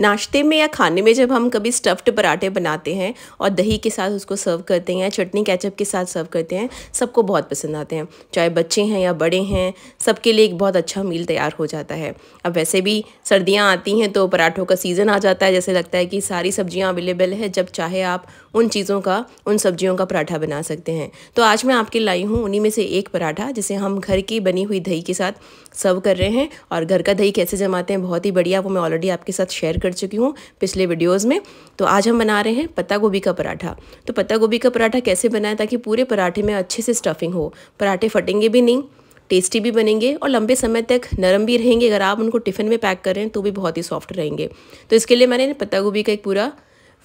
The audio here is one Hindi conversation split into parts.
नाश्ते में या खाने में जब हम कभी स्टफ्ड पराठे बनाते हैं और दही के साथ उसको सर्व करते हैं या चटनी कैचअप के साथ सर्व करते हैं सबको बहुत पसंद आते हैं चाहे बच्चे हैं या बड़े हैं सबके लिए एक बहुत अच्छा मील तैयार हो जाता है अब वैसे भी सर्दियाँ आती हैं तो पराठों का सीज़न आ जाता है जैसे लगता है कि सारी सब्जियाँ अवेलेबल है जब चाहे आप उन चीज़ों का उन सब्जियों का पराठा बना सकते हैं तो आज मैं आपके लाई हूँ उन्हीं में से एक पराठा जिसे हम घर की बनी हुई दही के साथ सर्व कर रहे हैं और घर का दही कैसे जमाते हैं बहुत ही बढ़िया वो मैं ऑलरेडी आपके साथ शेयर कर चुकी हूँ पिछले वीडियोज़ में तो आज हम बना रहे हैं पत्ता गोभी का पराठा तो पत्ता गोभी का पराठा कैसे बनाएं ताकि पूरे पराठे में अच्छे से स्टफिंग हो पराठे फटेंगे भी नहीं टेस्टी भी बनेंगे और लंबे समय तक नरम भी रहेंगे अगर आप उनको टिफ़िन में पैक करें तो भी बहुत ही सॉफ्ट रहेंगे तो इसके लिए मैंने पत्ता गोभी का एक पूरा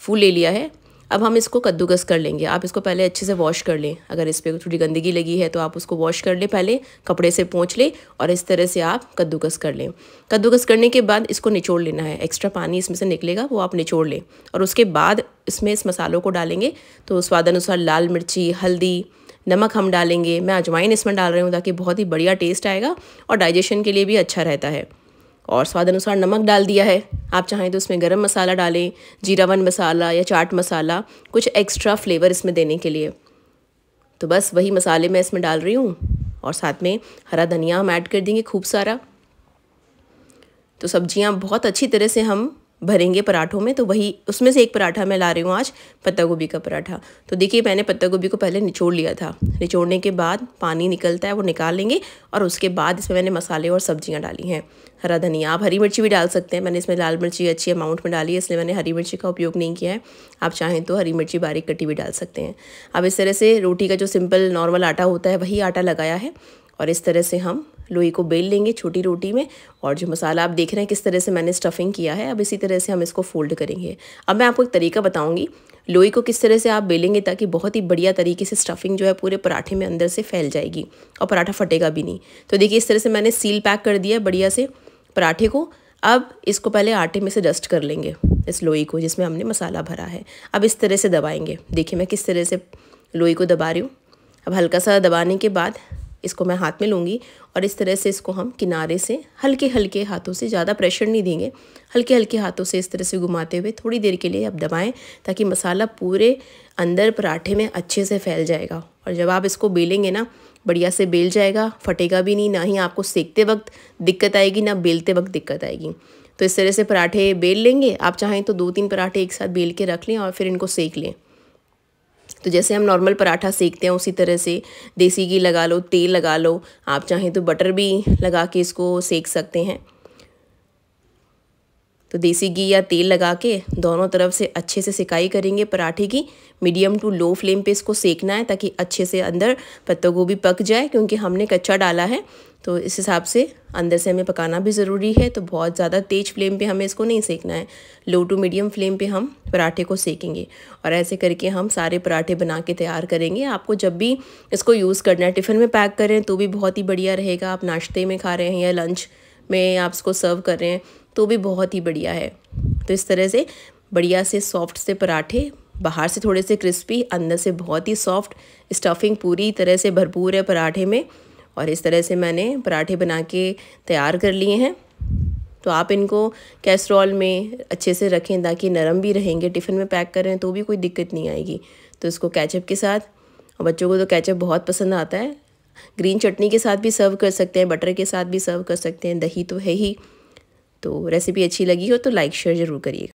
फूल ले लिया है अब हम इसको कद्दूकस कर लेंगे आप इसको पहले अच्छे से वॉश कर लें अगर इस पर थोड़ी गंदगी लगी है तो आप उसको वॉश कर लें पहले कपड़े से पहुँच लें और इस तरह से आप कद्दूकस कर लें कद्दूकस करने के बाद इसको निचोड़ लेना है एक्स्ट्रा पानी इसमें से निकलेगा वो आप निचोड़ लें और उसके बाद इसमें इस मसालों को डालेंगे तो स्वाद अनुसार लाल मिर्ची हल्दी नमक हम डालेंगे मैं अजवाइन इसमें डाल रही हूँ ताकि बहुत ही बढ़िया टेस्ट आएगा और डाइजेशन के लिए भी अच्छा रहता है और स्वाद अनुसार नमक डाल दिया है आप चाहें तो इसमें गरम मसाला डालें जीरा वन मसाला या चाट मसाला कुछ एक्स्ट्रा फ्लेवर इसमें देने के लिए तो बस वही मसाले मैं इसमें डाल रही हूँ और साथ में हरा धनिया हम ऐड कर देंगे खूब सारा तो सब्जियाँ बहुत अच्छी तरह से हम भरेंगे पराठों में तो वही उसमें से एक पराठा मैं ला रही हूँ आज पत्ता गोभी का पराठा तो देखिए मैंने पत्ता गोभी को पहले निचोड़ लिया था निचोड़ने के बाद पानी निकलता है वो निकाल लेंगे और उसके बाद इसमें मैंने मसाले और सब्जियाँ डाली हैं हरा धनिया आप हरी मिर्ची भी डाल सकते हैं मैंने इसमें लाल मिर्ची अच्छी अमाउंट में डाली है इसलिए मैंने हरी मिर्ची का उपयोग नहीं किया है आप चाहें तो हरी मिर्ची बारीक कटी भी डाल सकते हैं अब इस तरह से रोटी का जो सिंपल नॉर्मल आटा होता है वही आटा लगाया है और इस तरह से हम लोई को बेल लेंगे छोटी रोटी में और जो मसाला आप देख रहे हैं किस तरह से मैंने स्टफ़िंग किया है अब इसी तरह से हम इसको फोल्ड करेंगे अब मैं आपको एक तरीका बताऊँगी लोई को किस तरह से आप बेलेंगे ताकि बहुत ही बढ़िया तरीके से स्टफ़िंग जो है पूरे पराठे में अंदर से फैल जाएगी और पराठा फटेगा भी नहीं तो देखिए इस तरह से मैंने सील पैक कर दिया बढ़िया से पराठे को अब इसको पहले आटे में से डस्ट कर लेंगे इस लोई को जिसमें हमने मसाला भरा है अब इस तरह से दबाएंगे देखिए मैं किस तरह से लोई को दबा रही हूँ अब हल्का सा दबाने के बाद इसको मैं हाथ में लूँगी और इस तरह से इसको हम किनारे से हल्के हल्के हाथों से ज़्यादा प्रेशर नहीं देंगे हल्के हल्के हाथों से इस तरह से घुमाते हुए थोड़ी देर के लिए आप दबाएं ताकि मसाला पूरे अंदर पराठे में अच्छे से फैल जाएगा और जब आप इसको बेलेंगे ना बढ़िया से बेल जाएगा फटेगा भी नहीं ना ही आपको सेकते वक्त दिक्कत आएगी ना बेलते वक्त दिक्कत आएगी तो इस तरह से पराठे बेल लेंगे आप चाहें तो दो तीन पराठे एक साथ बेल के रख लें और फिर इनको सेक लें तो जैसे हम नॉर्मल पराठा सेकते हैं उसी तरह से देसी घी लगा लो तेल लगा लो आप चाहें तो बटर भी लगा के इसको सेक सकते हैं तो देसी घी या तेल लगा के दोनों तरफ से अच्छे से सिकाई करेंगे पराठे की मीडियम टू लो फ्लेम पे इसको सेकना है ताकि अच्छे से अंदर पत्ता गोभी पक जाए क्योंकि हमने कच्चा डाला है तो इस हिसाब से अंदर से हमें पकाना भी ज़रूरी है तो बहुत ज़्यादा तेज़ फ्लेम पे हमें इसको नहीं सेकना है लो टू मीडियम फ्लेम पे हम पराठे को सेकेंगे और ऐसे करके हम सारे पराठे बना के तैयार करेंगे आपको जब भी इसको यूज़ करना है टिफ़िन में पैक करें तो भी बहुत ही बढ़िया रहेगा आप नाश्ते में खा रहे हैं या लंच में आप इसको सर्व कर रहे हैं तो भी बहुत ही बढ़िया है तो इस तरह से बढ़िया से सॉफ्ट से पराठे बाहर से थोड़े से क्रिस्पी अंदर से बहुत ही सॉफ्ट स्टफिंग पूरी तरह से भरपूर है पराठे में और इस तरह से मैंने पराठे बना के तैयार कर लिए हैं तो आप इनको कैस्ट्रॉल में अच्छे से रखें ताकि नरम भी रहेंगे टिफ़िन में पैक करें तो भी कोई दिक्कत नहीं आएगी तो इसको कैचअप के साथ और बच्चों को तो कैचअप बहुत पसंद आता है ग्रीन चटनी के साथ भी सर्व कर सकते हैं बटर के साथ भी सर्व कर सकते हैं दही तो है ही तो रेसिपी अच्छी लगी हो तो लाइक शेयर ज़रूर करिएगा